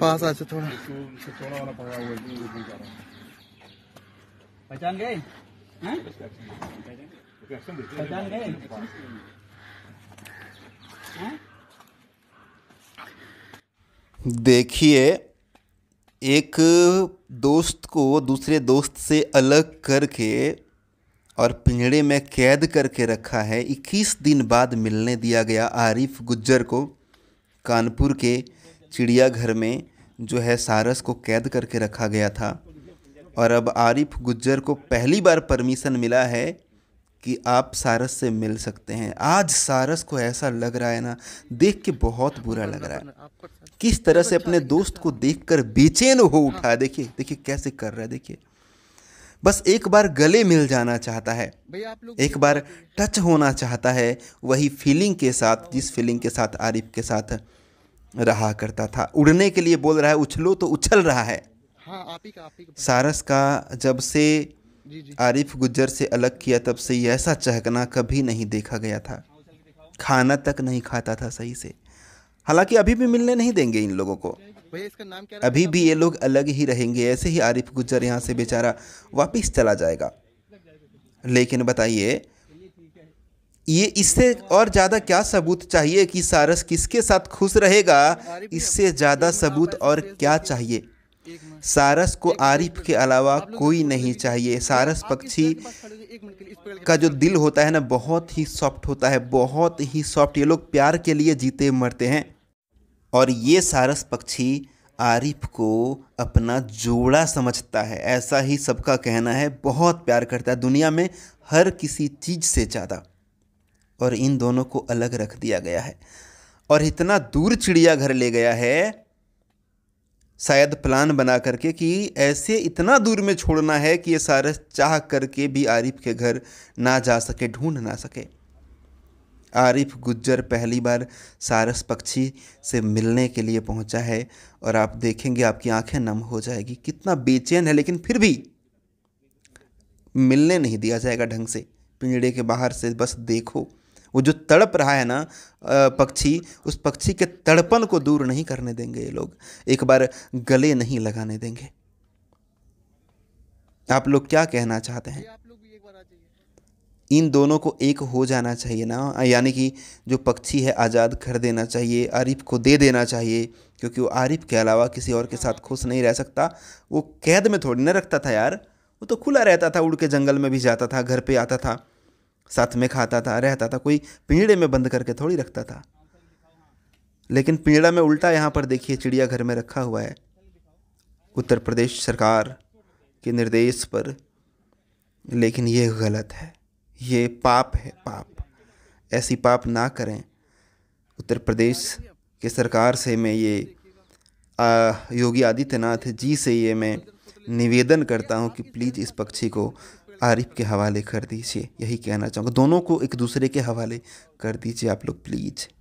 पास आ थोड़ा पहचान गए पहचान गए देखिए एक दोस्त को दूसरे दोस्त से अलग करके और पिंजड़े में कैद करके रखा है इक्कीस दिन बाद मिलने दिया गया आरिफ गुज्जर को कानपुर के चिड़ियाघर में जो है सारस को कैद करके रखा गया था और अब आरिफ गुज्जर को पहली बार परमिशन मिला है कि आप सारस से मिल सकते हैं आज सारस को ऐसा लग रहा है ना देख के बहुत बुरा लग रहा है किस तरह से अपने दोस्त को देखकर बेचैन हो उठा है देखिए देखिए कैसे कर रहा है देखिए बस एक बार गले मिल जाना चाहता है एक बार टच होना चाहता है वही फीलिंग के साथ जिस फीलिंग के साथ आरिफ के साथ रहा करता था उड़ने के लिए बोल रहा है उछलो तो उछल रहा है हाँ, आप ही का, आप ही का। सारस का जब से जी जी। आरिफ गुज्जर से अलग किया तब से ये ऐसा चहकना कभी नहीं देखा गया था खाना तक नहीं खाता था सही से हालांकि अभी भी मिलने नहीं देंगे इन लोगों को अभी भी ये लोग अलग ही रहेंगे ऐसे ही आरिफ गुज्जर यहाँ से बेचारा वापिस चला जाएगा लेकिन बताइए ये इससे और ज़्यादा क्या सबूत चाहिए कि सारस किसके साथ खुश रहेगा इससे ज़्यादा सबूत और क्या चाहिए सारस को आरिफ के अलावा कोई नहीं चाहिए सारस पक्षी का जो दिल होता है ना बहुत ही सॉफ्ट होता है बहुत ही सॉफ्ट ये लोग प्यार के लिए जीते मरते हैं और ये सारस पक्षी आरिफ को अपना जोड़ा समझता है ऐसा ही सबका कहना है बहुत प्यार करता है दुनिया में हर किसी चीज़ से ज़्यादा और इन दोनों को अलग रख दिया गया है और इतना दूर चिड़ियाघर ले गया है शायद प्लान बना करके कि ऐसे इतना दूर में छोड़ना है कि ये सारस चाह करके भी आरिफ के घर ना जा सके ढूंढ ना सके आरिफ गुज्जर पहली बार सारस पक्षी से मिलने के लिए पहुंचा है और आप देखेंगे आपकी आंखें नम हो जाएगी कितना बेचैन है लेकिन फिर भी मिलने नहीं दिया जाएगा ढंग से पिंजड़े के बाहर से बस देखो वो जो तड़प रहा है ना पक्षी उस पक्षी के तड़पन को दूर नहीं करने देंगे ये लोग एक बार गले नहीं लगाने देंगे आप लोग क्या कहना चाहते हैं इन दोनों को एक हो जाना चाहिए ना यानी कि जो पक्षी है आज़ाद कर देना चाहिए आरिफ को दे देना चाहिए क्योंकि वो आरिफ के अलावा किसी और के साथ खुश नहीं रह सकता वो कैद में थोड़ी ना रखता था यार वो तो खुला रहता था उड़ के जंगल में भी जाता था घर पे आता था साथ में खाता था रहता था कोई पिंजड़े में बंद करके थोड़ी रखता था लेकिन पिंजड़ा में उल्टा यहाँ पर देखिए चिड़ियाघर में रखा हुआ है उत्तर प्रदेश सरकार के निर्देश पर लेकिन ये गलत है ये पाप है पाप ऐसी पाप ना करें उत्तर प्रदेश के सरकार से मैं ये आ, योगी आदित्यनाथ जी से ये मैं निवेदन करता हूँ कि प्लीज़ इस पक्षी को आरिफ के हवाले कर दीजिए यही कहना चाहूँगा दोनों को एक दूसरे के हवाले कर दीजिए आप लोग प्लीज़